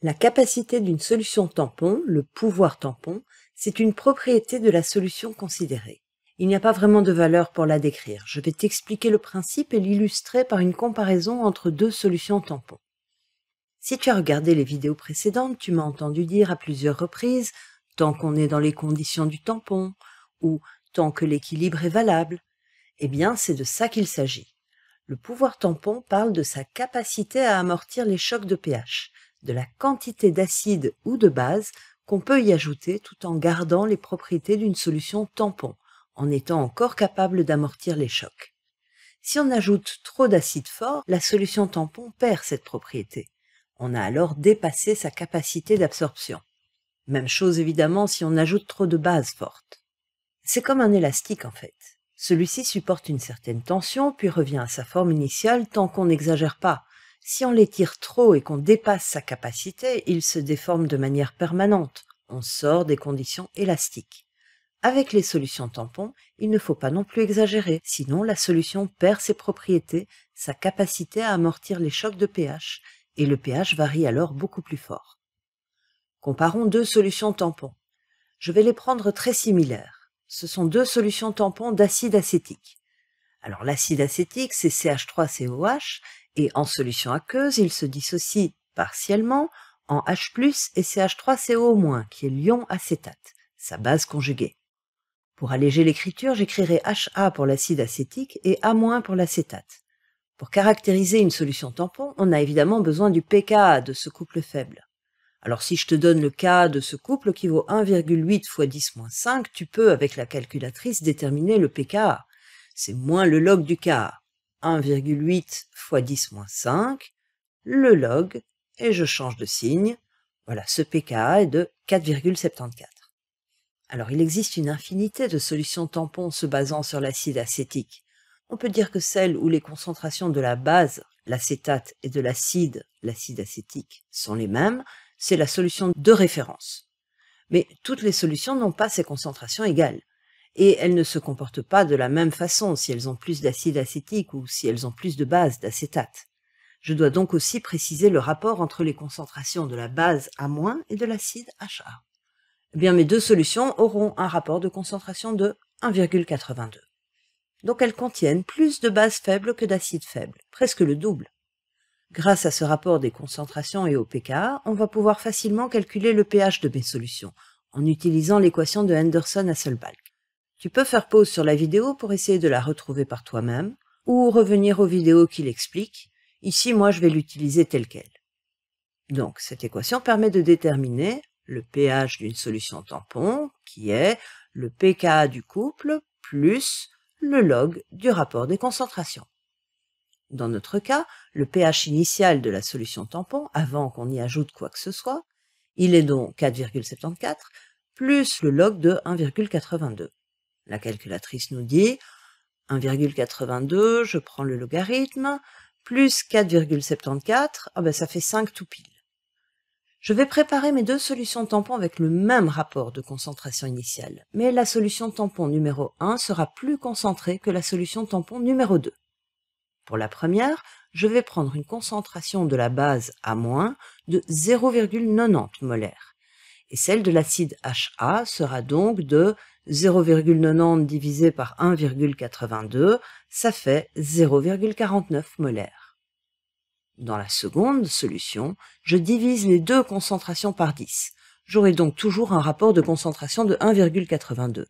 La capacité d'une solution tampon, le pouvoir tampon, c'est une propriété de la solution considérée. Il n'y a pas vraiment de valeur pour la décrire. Je vais t'expliquer le principe et l'illustrer par une comparaison entre deux solutions tampons. Si tu as regardé les vidéos précédentes, tu m'as entendu dire à plusieurs reprises « tant qu'on est dans les conditions du tampon » ou « tant que l'équilibre est valable ». Eh bien, c'est de ça qu'il s'agit. Le pouvoir tampon parle de sa capacité à amortir les chocs de pH, de la quantité d'acide ou de base qu'on peut y ajouter tout en gardant les propriétés d'une solution tampon, en étant encore capable d'amortir les chocs. Si on ajoute trop d'acide fort, la solution tampon perd cette propriété. On a alors dépassé sa capacité d'absorption. Même chose évidemment si on ajoute trop de base forte. C'est comme un élastique en fait. Celui-ci supporte une certaine tension puis revient à sa forme initiale tant qu'on n'exagère pas, si on l'étire trop et qu'on dépasse sa capacité, il se déforme de manière permanente. On sort des conditions élastiques. Avec les solutions tampons, il ne faut pas non plus exagérer, sinon la solution perd ses propriétés, sa capacité à amortir les chocs de pH, et le pH varie alors beaucoup plus fort. Comparons deux solutions tampons. Je vais les prendre très similaires. Ce sont deux solutions tampons d'acide acétique. Alors l'acide acétique, c'est CH3COH, et en solution aqueuse, il se dissocie partiellement en H+, et CH3CO-, qui est l'ion acétate, sa base conjuguée. Pour alléger l'écriture, j'écrirai HA pour l'acide acétique et A- pour l'acétate. Pour caractériser une solution tampon, on a évidemment besoin du pKa de ce couple faible. Alors si je te donne le Ka de ce couple qui vaut 1,8 fois 10 5, tu peux, avec la calculatrice, déterminer le pKa. C'est moins le log du Ka. 1,8 fois 10 moins 5, le log, et je change de signe. Voilà, ce pKa est de 4,74. Alors, il existe une infinité de solutions tampons se basant sur l'acide acétique. On peut dire que celles où les concentrations de la base, l'acétate, et de l'acide, l'acide acétique, sont les mêmes, c'est la solution de référence. Mais toutes les solutions n'ont pas ces concentrations égales et elles ne se comportent pas de la même façon si elles ont plus d'acide acétique ou si elles ont plus de base d'acétate. Je dois donc aussi préciser le rapport entre les concentrations de la base A- et de l'acide HA. Eh bien, mes deux solutions auront un rapport de concentration de 1,82. Donc elles contiennent plus de base faible que d'acide faible, presque le double. Grâce à ce rapport des concentrations et au pKa, on va pouvoir facilement calculer le pH de mes solutions en utilisant l'équation de Henderson-Hasselbalch. Tu peux faire pause sur la vidéo pour essayer de la retrouver par toi-même, ou revenir aux vidéos qui l'expliquent. Ici, moi, je vais l'utiliser telle qu'elle. Donc, cette équation permet de déterminer le pH d'une solution tampon, qui est le pKa du couple plus le log du rapport des concentrations. Dans notre cas, le pH initial de la solution tampon, avant qu'on y ajoute quoi que ce soit, il est donc 4,74 plus le log de 1,82. La calculatrice nous dit 1,82, je prends le logarithme, plus 4,74, ah ben ça fait 5 tout pile. Je vais préparer mes deux solutions tampons avec le même rapport de concentration initiale, mais la solution tampon numéro 1 sera plus concentrée que la solution tampon numéro 2. Pour la première, je vais prendre une concentration de la base A- de 0,90 molaire, et celle de l'acide HA sera donc de 0,90 divisé par 1,82, ça fait 0,49 molaires. Dans la seconde solution, je divise les deux concentrations par 10. J'aurai donc toujours un rapport de concentration de 1,82.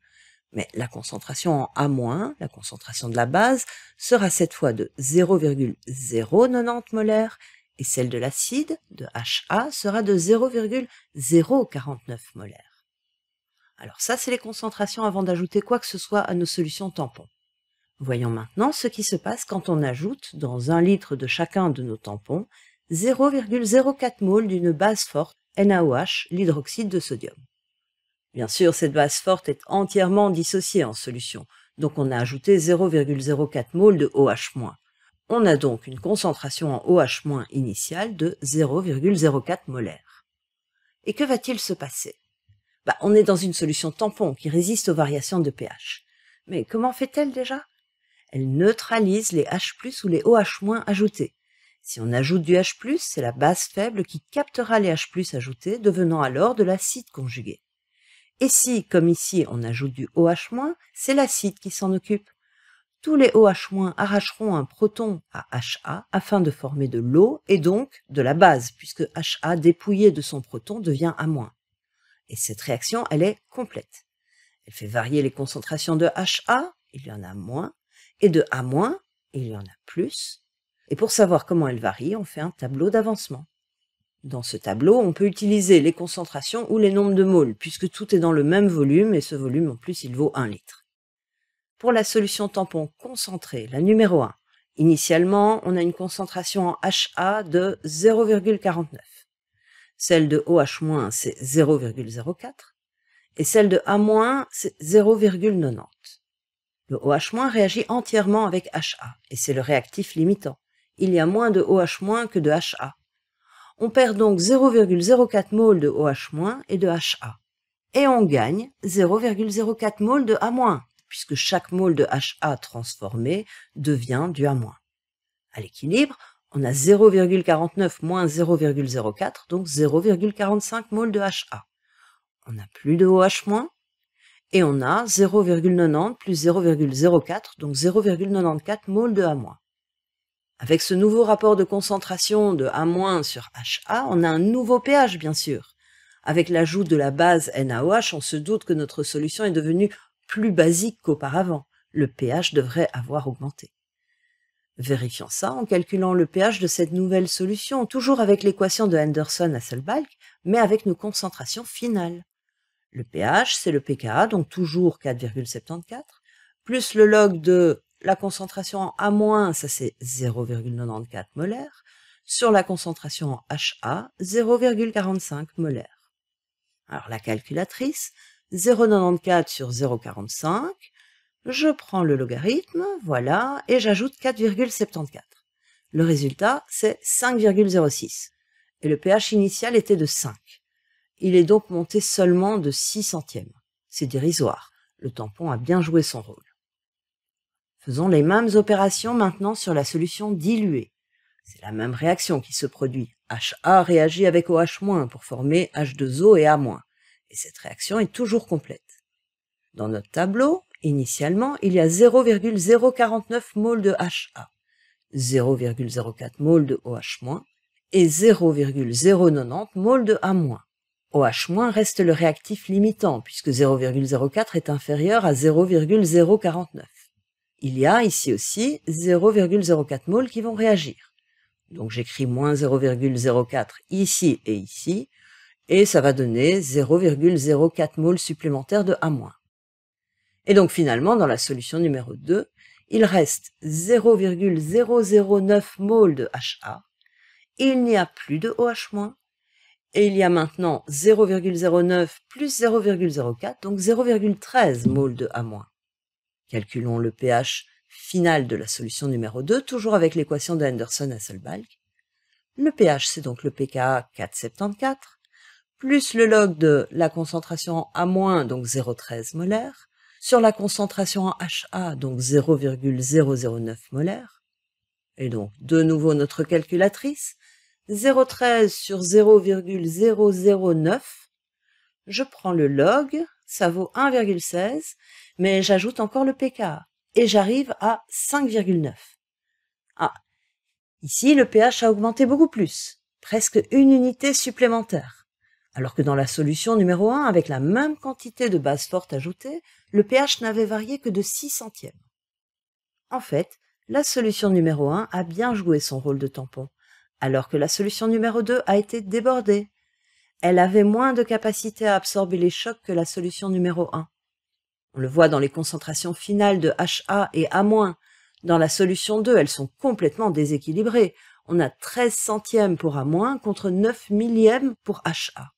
Mais la concentration en A-, la concentration de la base, sera cette fois de 0,090 molaires et celle de l'acide, de HA, sera de 0,049 molaires. Alors ça, c'est les concentrations avant d'ajouter quoi que ce soit à nos solutions tampons. Voyons maintenant ce qui se passe quand on ajoute, dans un litre de chacun de nos tampons, 0,04 mol d'une base forte, NaOH, l'hydroxyde de sodium. Bien sûr, cette base forte est entièrement dissociée en solution, donc on a ajouté 0,04 mol de OH-. On a donc une concentration en OH- initiale de 0,04 molaire. Et que va-t-il se passer bah, on est dans une solution tampon qui résiste aux variations de pH. Mais comment fait-elle déjà Elle neutralise les H+, ou les OH- ajoutés. Si on ajoute du H+, c'est la base faible qui captera les H+, ajoutés, devenant alors de l'acide conjugué. Et si, comme ici, on ajoute du OH-, c'est l'acide qui s'en occupe. Tous les OH- arracheront un proton à HA afin de former de l'eau et donc de la base, puisque HA dépouillé de son proton devient A-. Et cette réaction, elle est complète. Elle fait varier les concentrations de HA, il y en a moins, et de A-, il y en a plus. Et pour savoir comment elle varie, on fait un tableau d'avancement. Dans ce tableau, on peut utiliser les concentrations ou les nombres de moles, puisque tout est dans le même volume, et ce volume en plus il vaut 1 litre. Pour la solution tampon concentrée, la numéro 1, initialement on a une concentration en HA de 0,49. Celle de OH-, c'est 0,04. Et celle de A-, c'est 0,90. Le OH- réagit entièrement avec HA, et c'est le réactif limitant. Il y a moins de OH- que de HA. On perd donc 0,04 mol de OH- et de HA. Et on gagne 0,04 mol de A-, puisque chaque mol de HA transformé devient du A-. À l'équilibre, on a 0,49 moins 0,04, donc 0,45 mol de HA. On n'a plus de OH-, et on a 0,90 plus 0,04, donc 0,94 mol de A-. Avec ce nouveau rapport de concentration de A- sur HA, on a un nouveau pH, bien sûr. Avec l'ajout de la base NaOH, on se doute que notre solution est devenue plus basique qu'auparavant. Le pH devrait avoir augmenté. Vérifions ça en calculant le pH de cette nouvelle solution, toujours avec l'équation de Henderson-Hasselbalch, mais avec nos concentrations finales. Le pH, c'est le pKa, donc toujours 4,74, plus le log de la concentration en A-, ça c'est 0,94 molaire, sur la concentration en HA, 0,45 molaire. Alors la calculatrice, 0,94 sur 0,45, je prends le logarithme, voilà, et j'ajoute 4,74. Le résultat, c'est 5,06. Et le pH initial était de 5. Il est donc monté seulement de 6 centièmes. C'est dérisoire. Le tampon a bien joué son rôle. Faisons les mêmes opérations maintenant sur la solution diluée. C'est la même réaction qui se produit. HA réagit avec OH- pour former H2O et A-. Et cette réaction est toujours complète. Dans notre tableau, Initialement, il y a 0,049 mol de HA, 0,04 mol de OH- et 0,090 mol de A-. OH- reste le réactif limitant puisque 0,04 est inférieur à 0,049. Il y a ici aussi 0,04 mol qui vont réagir. Donc j'écris moins 0,04 ici et ici, et ça va donner 0,04 mol supplémentaires de A-. Et donc finalement, dans la solution numéro 2, il reste 0,009 mol de HA. Il n'y a plus de OH-, et il y a maintenant 0,09 plus 0,04, donc 0,13 mol de A-. Calculons le pH final de la solution numéro 2, toujours avec l'équation de Henderson-Hasselbalch. Le pH, c'est donc le pKa 474, plus le log de la concentration A-, donc 0,13 molaire, sur la concentration en HA, donc 0,009 molaire, et donc de nouveau notre calculatrice, 0,13 sur 0,009, je prends le log, ça vaut 1,16, mais j'ajoute encore le pK, et j'arrive à 5,9. Ah, ici le pH a augmenté beaucoup plus, presque une unité supplémentaire alors que dans la solution numéro 1, avec la même quantité de base forte ajoutée, le pH n'avait varié que de 6 centièmes. En fait, la solution numéro 1 a bien joué son rôle de tampon, alors que la solution numéro 2 a été débordée. Elle avait moins de capacité à absorber les chocs que la solution numéro 1. On le voit dans les concentrations finales de HA et A-. Dans la solution 2, elles sont complètement déséquilibrées. On a 13 centièmes pour A- contre 9 millièmes pour HA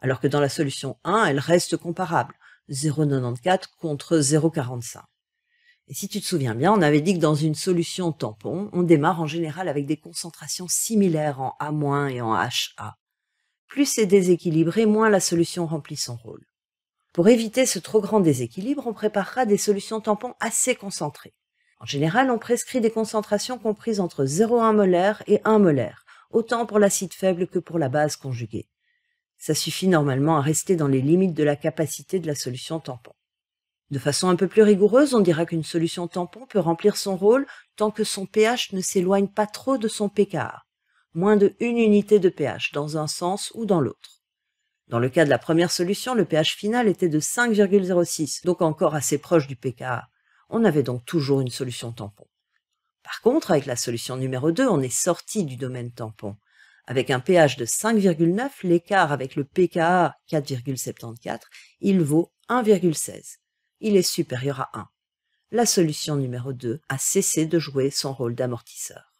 alors que dans la solution 1, elle reste comparable, 0,94 contre 0,45. Et si tu te souviens bien, on avait dit que dans une solution tampon, on démarre en général avec des concentrations similaires en A- et en HA. Plus c'est déséquilibré, moins la solution remplit son rôle. Pour éviter ce trop grand déséquilibre, on préparera des solutions tampons assez concentrées. En général, on prescrit des concentrations comprises entre 0,1 molaire et 1 molaire, autant pour l'acide faible que pour la base conjuguée. Ça suffit normalement à rester dans les limites de la capacité de la solution tampon. De façon un peu plus rigoureuse, on dira qu'une solution tampon peut remplir son rôle tant que son pH ne s'éloigne pas trop de son pKa, moins de une unité de pH dans un sens ou dans l'autre. Dans le cas de la première solution, le pH final était de 5,06, donc encore assez proche du pKa. On avait donc toujours une solution tampon. Par contre, avec la solution numéro 2, on est sorti du domaine tampon. Avec un pH de 5,9, l'écart avec le pKa 4,74, il vaut 1,16. Il est supérieur à 1. La solution numéro 2 a cessé de jouer son rôle d'amortisseur.